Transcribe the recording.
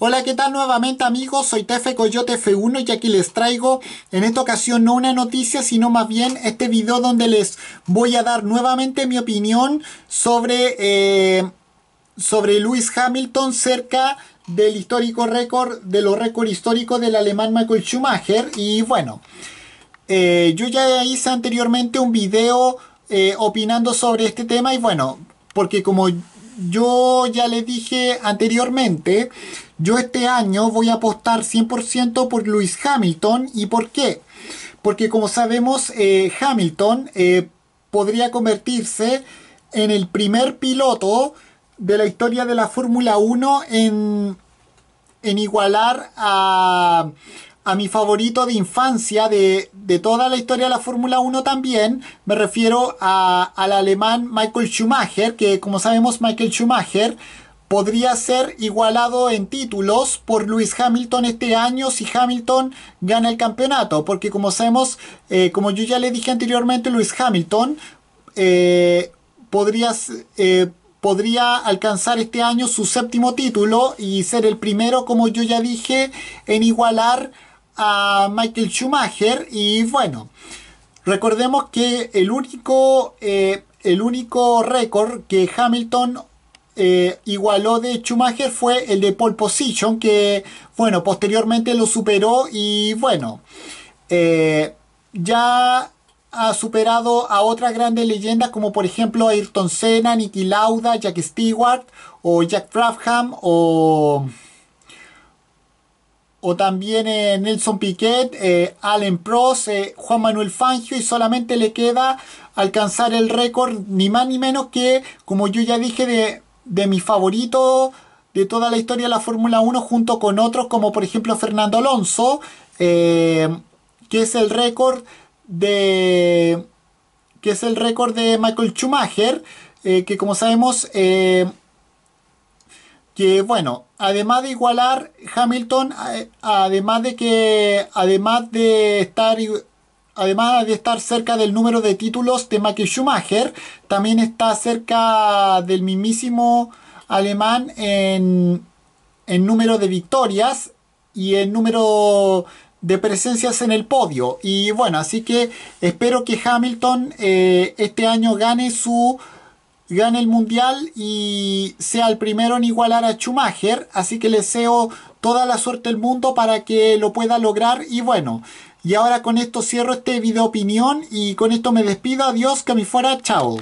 Hola, ¿qué tal nuevamente amigos? Soy Tefe Coyote F1 y aquí les traigo en esta ocasión no una noticia, sino más bien este video donde les voy a dar nuevamente mi opinión sobre, eh, sobre Lewis Hamilton cerca del histórico récord, de los récords históricos del alemán Michael Schumacher. Y bueno, eh, yo ya hice anteriormente un video eh, opinando sobre este tema y bueno, porque como yo ya les dije anteriormente, yo este año voy a apostar 100% por Lewis Hamilton. ¿Y por qué? Porque como sabemos, eh, Hamilton eh, podría convertirse en el primer piloto de la historia de la Fórmula 1 en, en igualar a, a mi favorito de infancia de, toda la historia de la Fórmula 1 también. Me refiero al alemán Michael Schumacher, que como sabemos Michael Schumacher podría ser igualado en títulos por Luis Hamilton este año si Hamilton gana el campeonato, porque como sabemos, eh, como yo ya le dije anteriormente, Luis Hamilton eh, eh, podría, alcanzar este año su séptimo título y ser el primero, como yo ya dije, en igualar a Michael Schumacher. Y bueno, recordemos que el único, el único récord que Hamilton eh, igualó de Schumacher fue el de Paul position, que bueno, posteriormente lo superó y bueno, eh, ya ha superado a otras grandes leyendas como por ejemplo Ayrton Senna, Nicky Lauda, Jack Stewart o Jack Brabham o, o también eh, Nelson Piquet, Allen Prost, Juan Manuel Fangio y solamente le queda alcanzar el récord ni más ni menos que como yo ya dije de de mi favorito de toda la historia de la Fórmula 1 junto con otros como por ejemplo Fernando Alonso, eh, que es el récord de que es el récord de Michael Schumacher, eh, que como sabemos eh, que bueno, además de igualar Hamilton, además de que además de estar además de estar cerca del número de títulos de que Schumacher, también está cerca del mismísimo alemán en, en número de victorias y en número de presencias en el podio. Y bueno, así que espero que Hamilton eh, este año gane su gane el mundial y sea el primero en igualar a Schumacher. Así que le deseo toda la suerte del mundo para que lo pueda lograr. Y bueno, y ahora con esto cierro este video opinión y con esto me despido. Adiós, que me fuera. Chao.